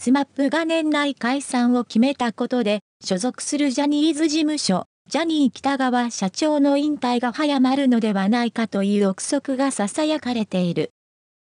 スマップが年内解散を決めたことで、所属するジャニーズ事務所、ジャニー北川社長の引退が早まるのではないかという憶測が囁かれている。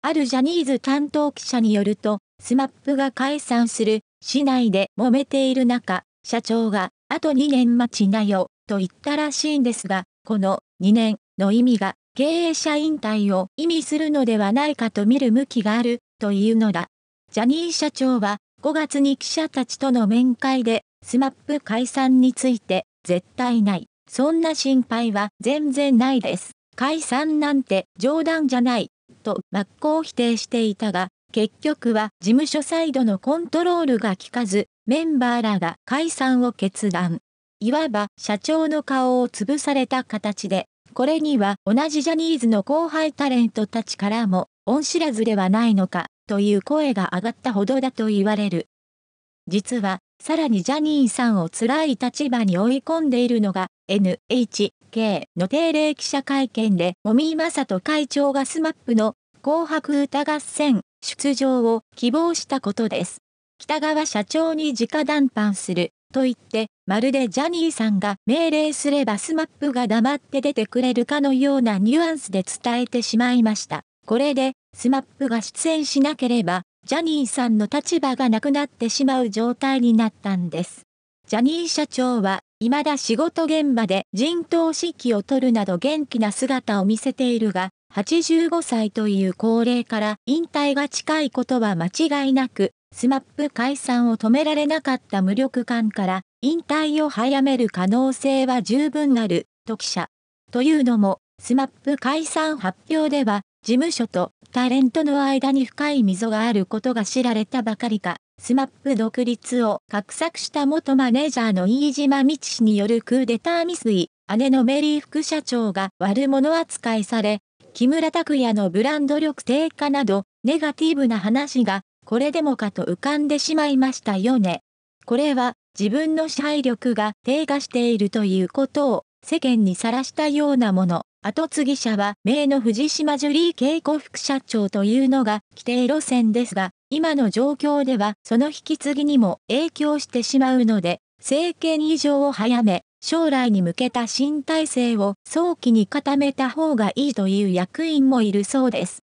あるジャニーズ担当記者によると、スマップが解散する、市内で揉めている中、社長が、あと2年待ちなよ、と言ったらしいんですが、この2年の意味が経営者引退を意味するのではないかと見る向きがあるというのだ。ジャニー社長は5月に記者たちとの面会でスマップ解散について絶対ない。そんな心配は全然ないです。解散なんて冗談じゃない。と真っ向否定していたが、結局は事務所サイドのコントロールが効かず、メンバーらが解散を決断。いわば社長の顔を潰された形で、これには同じジャニーズの後輩タレントたちからも、恩知らずではないのかという声が上がったほどだと言われる。実は、さらにジャニーさんを辛い立場に追い込んでいるのが、NHK の定例記者会見で、もみまさと会長が smap の紅白歌合戦出場を希望したことです。北川社長に直談判すると言って、まるでジャニーさんが命令すれば smap が黙って出てくれるかのようなニュアンスで伝えてしまいました。これで、smap が出演しなければ、ジャニーさんの立場がなくなってしまう状態になったんです。ジャニー社長は、未だ仕事現場で陣頭指揮を取るなど元気な姿を見せているが、85歳という高齢から引退が近いことは間違いなく、スマップ解散を止められなかった無力感から、引退を早める可能性は十分ある、と記者。というのも、スマップ解散発表では、事務所とタレントの間に深い溝があることが知られたばかりか、スマップ独立を画策した元マネージャーの飯島道氏によるクーデター未遂、姉のメリー副社長が悪者扱いされ、木村拓哉のブランド力低下など、ネガティブな話が、これでもかと浮かんでしまいましたよね。これは、自分の支配力が低下しているということを、世間にさらしたようなもの。後継ぎ者は名の藤島ジュリー慶子副社長というのが規定路線ですが、今の状況ではその引き継ぎにも影響してしまうので、政権以上を早め、将来に向けた新体制を早期に固めた方がいいという役員もいるそうです。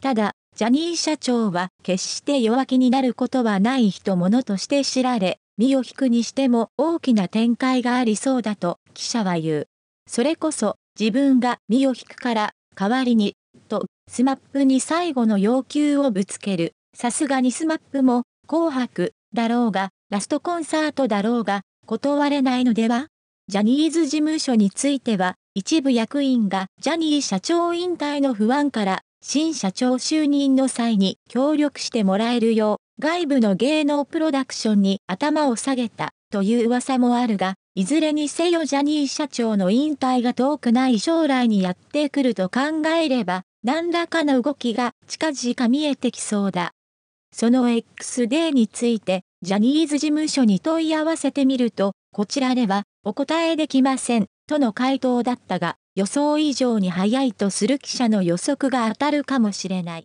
ただ、ジャニー社長は決して弱気になることはない人物として知られ、身を引くにしても大きな展開がありそうだと記者は言う。それこそ自分が身を引くから、代わりに、と、スマップに最後の要求をぶつける。さすがにスマップも、紅白、だろうが、ラストコンサートだろうが、断れないのではジャニーズ事務所については、一部役員がジャニー社長引退の不安から、新社長就任の際に協力してもらえるよう、外部の芸能プロダクションに頭を下げたという噂もあるが、いずれにせよジャニー社長の引退が遠くない将来にやってくると考えれば、何らかの動きが近々見えてきそうだ。その X デーについて、ジャニーズ事務所に問い合わせてみると、こちらではお答えできません、との回答だったが、予想以上に早いとする記者の予測が当たるかもしれない。